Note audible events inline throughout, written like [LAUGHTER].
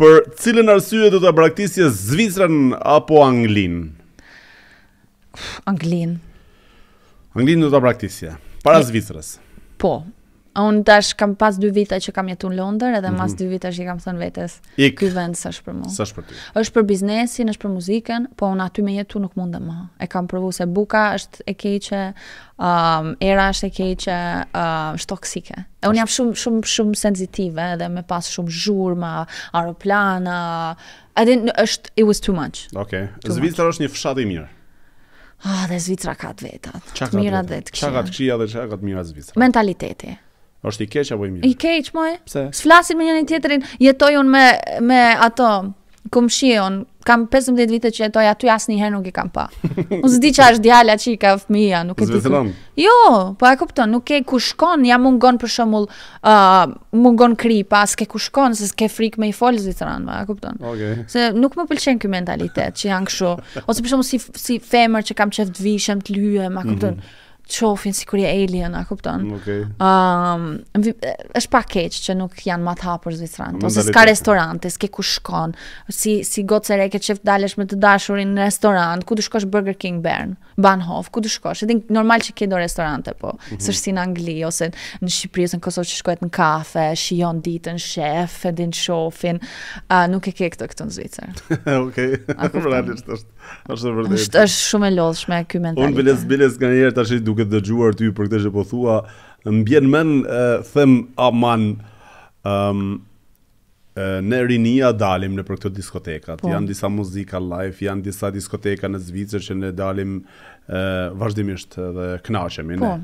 për cilën arsye do të braktisje Zvicrën apo Anglinë? Anglinë. Anglinë do të braktisje, para Zvicrës. Po, Unë tash kam pas dy vita që kam jetu në Londër edhe mm -hmm. mas dy vita që i kam thënë vetës Këj vend së është për mu Së është për ty është për biznesin, është për muziken Po unë aty me jetu nuk mund dhe ma E kam përvu se buka është e keqe um, Era është e keqe um, është toksike E unë jam shumë shumë shumë sensitive Edhe me pas shumë zhurma, aeroplana, Edhe është It was too much Ok Zvicra është një fshat i mirë Ah, oh, dhe Zvicra ka vetat. Mira vetë. Çka ka dhe çka ka mira Zvicra. Mentaliteti është i keq apo i mirë? I keq, po. Pse? S'flasin me njëri tjetrin, jetojun me me ato komshion. Kam 15 vite që jetoj aty, asnjëherë nuk i kam pa. [LAUGHS] Unë s'di çfarë është djala që i ka fëmia, nuk e di. Jo, po e kupton, nuk e ku shkon, ja mungon për shembull, uh, mungon kripa, s'ke ke ku shkon, se s'ke frikë me i fol zitran, ma, e kupton. Okej. Okay. Se nuk më pëlqen ky mentalitet që janë kështu. [LAUGHS] Ose për shembull si si femër që kam qef të vishëm, të lyhem, ma kupton. Mm -hmm qofin si kurje alien, a kupton? Okay. Um, është pa keqë që nuk janë ma hapur hapër ose s'ka restorante, s'ke ku shkon, si, si gotë se reke që dalesh me të dashurin në restorant, ku të shkosh Burger King Bern, Banhof, ku të shkosh, edhe normal që ke do restorante, po, mm -hmm. sërsi në Angli, ose në Shqipëri, ose në Kosovë që shkojt në kafe, shion ditën, shef, edhe në shofin, uh, nuk e ke këtë këtë në Zvicër. [LAUGHS] Okej, a vërani, është, është, është, është, është, është, duke dëgjuar ty për këtë që po thua, mbjen men e, them aman um, e, në rinia dalim në për këto diskotekat. Po. Janë disa muzika live, janë disa diskoteka në Zvicër që ne dalim e, vazhdimisht dhe knaqemi. Po.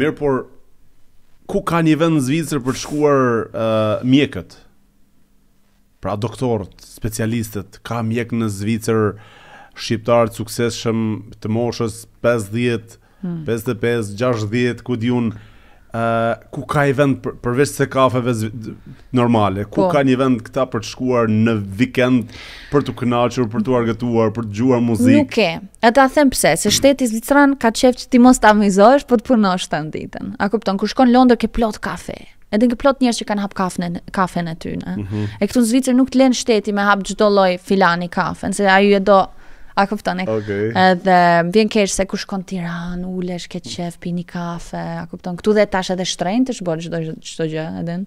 Mirë por, ku ka një vend në Zvicër për shkuar mjekët? Pra doktorët, specialistët, ka mjek në Zvicër shqiptar të sukseshëm të moshës 50 55, hmm. 60, ku diun, uh, ku ka i vend për, përveç se kafeve normale, ku po. ka një vend këta për të shkuar në vikend për të kënaqur, për të argëtuar, për të gjuar muzikë. Nuk e. ata ta them pse? Se shteti Zvicran ka qef që ti mos të amizosh, po të punosh të ditën A kupton, ku shkon Londër ke plot kafe. Edhe ke plot njerëz që kanë hap kafën kafën e tyre. Mm -hmm. E këtu në Zvicër nuk të lën shteti me hap çdo lloj filani kafën, se ai e do A kupton e? Okej. Okay. Edhe vjen keq se kush kon Tiranë, ulesh ke qef, pini kafe, a kupton? Ktu dhe tash edhe shtrenjtë të shbon çdo çdo gjë, edhe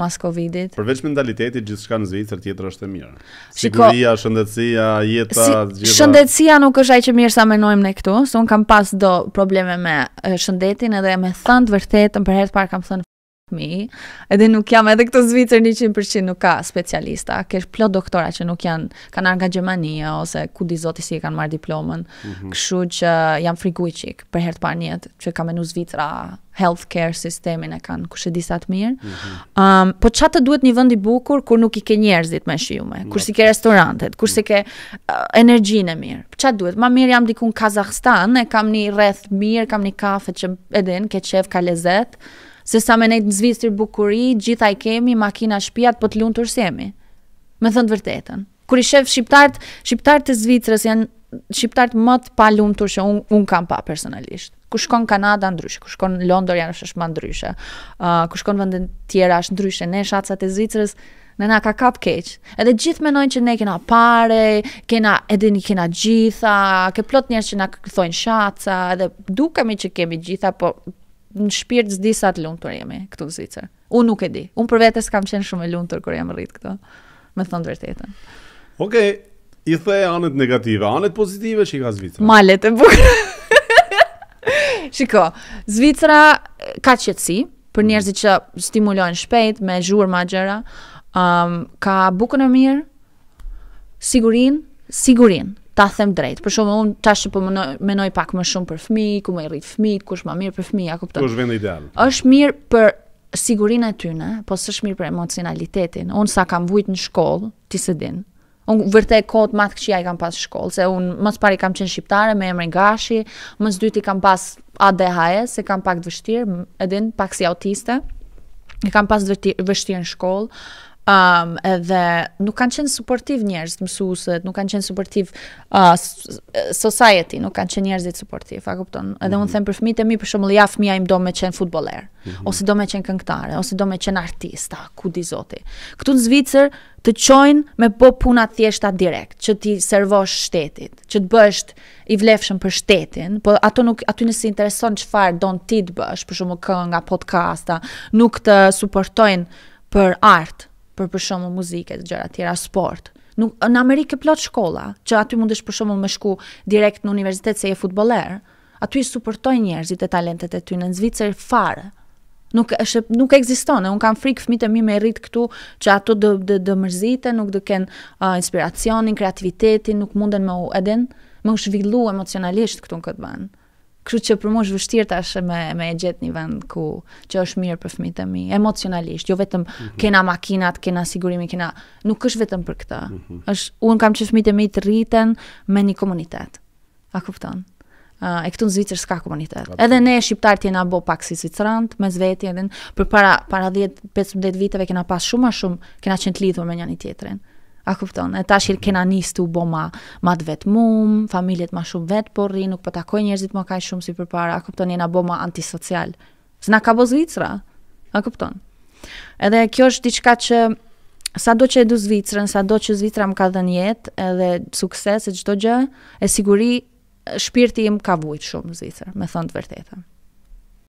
mas Covidit. Përveç mentalitetit, gjithçka në Zvicër tjetër është e mirë. Siguria, Shiko, shëndetësia, jeta, si, gjitha. Shëndetësia nuk është ai që mirë sa menojmë ne këtu, se un kam pas do probleme me shëndetin edhe me thënë të vërtetën për herë të parë kam thënë me. edhe nuk jam edhe këto Zvicër 100% nuk ka specialista, kesh plot doktora që nuk janë, kanë arë nga Gjermania, ose ku di zoti si e kanë marrë diplomën, mm -hmm. këshu që jam friguqik për hertë par njetë, që kam e nu Zvicra healthcare sistemin e kanë kush e di sa të mirë. Mm -hmm. um, po ça të duhet një vend i bukur kur nuk i ke njerëzit me shijume, kur si ke restorantet, kur si ke uh, energjinë e mirë. Ça po duhet? Ma mirë jam diku në Kazakhstan, e kam një rreth mirë, kam një kafe që edin, ke qef ka lezet se sa me nejtë në zvistir bukuri, gjitha i kemi, makina shpijat po të lunë të rësemi. Me thënë të vërtetën. Kur i shef shqiptartë, shqiptartë të zvitrës janë shqiptartë më të pa lunë të rësemi, unë un kam pa personalisht. Ku shkon Kanada ndryshe, ku shkon Londër janë është më ndryshe, uh, ku shkon vëndën tjera është ndryshe, ne shatësat e zvitrës, Në na ka kap keq. Edhe gjithë menojnë që ne kena pare, kena edhe një kena gjitha, ke plot njerës që na këthojnë shaca, edhe dukemi që kemi gjitha, po në shpirt zdi sa të lumtur jemi këtu në Zvicër. Unë nuk e di. Unë për vetës kam qenë shumë e lumtur kur jam rrit këtu. Me thënë vërtetën. Okej. Okay. I the anët negative, anët pozitive që i ka Zvicra. Malet e bukë. Shiko, Zvicra ka qëtësi për mhm. njerëzit që stimulojnë shpejt me zhurë ma gjera. Um, ka bukën e mirë, sigurin, sigurin ta them drejt. Për shumë, unë tash po menoj, pak më shumë për fëmijë, ku më i rritë kush më mirë për fëmijë, a kupton? Kush vendi ideal? Është mirë për sigurinë e tyne, po s'është mirë për emocionalitetin. Unë sa kam vujt në shkollë, ti se din. Unë vërte e kohët matë këqia i kam pas shkollë, se unë mësë pari kam qenë shqiptare me emre gashi, mësë dyti kam pas ADHS, se kam pak të vështirë, edin pak si autiste, e kam pas vështirë në shkollë, um, edhe nuk kanë qenë suportiv njerëz të mësuesit, nuk kanë qenë suportiv uh, society, nuk kanë qenë njerëz të suportiv, a kupton? Edhe mm -hmm. un them për fëmijët e mi për shembull ja fëmia im do me qenë futboller, mm -hmm. ose do me qenë këngëtare, ose do me qenë artista, ku di zoti. Ktu në Zvicër të qojnë me po puna thjeshta direkt, që ti servosh shtetit, që të bësh i vlefshëm për shtetin, po ato nuk aty nëse intereson çfarë don ti të bësh, për shembull kënga, podcasta, nuk të suportojnë për art, për për shumë muzikë, dhe gjëra tjera sport. Nuk, në Amerikë plot shkolla, që aty mund është për shumë me shku direkt në universitet se je futboler, aty i supportoj njerëzit e talentet e ty në Zvicër farë. Nuk është nuk ekziston, un kam frikë fëmitë mi me rrit këtu që ato do do, do mërzite, nuk do ken uh, inspiracionin, kreativitetin, nuk munden me u eden, me u zhvillu emocionalisht këtu në këtë vend. Kështu që për mua është vështirë tash me me e gjetë një vend ku që është mirë për fëmijët e mi, emocionalisht, jo vetëm mm -hmm. kena makinat, kena sigurimi, kena, nuk është vetëm për këtë. Mm -hmm. Ës un kam që fëmijët e mi të rriten me një komunitet. A kupton? a uh, e këtu në Zvicër s'ka komunitet. Edhe ne shqiptarë ti na bë pak si zvicrant, me zveti edhe për para para 10-15 viteve kena pas shumë më shumë, kena qenë të lidhur me njëri tjetrin. Mm A kupton? E tash i kena nisë u boma më më të vetmum, familjet më shumë vet por rrin, nuk po takoj njerëzit më kaq shumë si përpara. A kupton? Jena boma antisocial. S'na ka bo Zvicra. A kupton? Edhe kjo është diçka që Sa do që e du Zvicrën, sa do që Zvicra më ka dhe njetë edhe sukses e qdo gjë, e siguri shpirti im ka vujtë shumë Zvicrë, me thonë të vërtetën.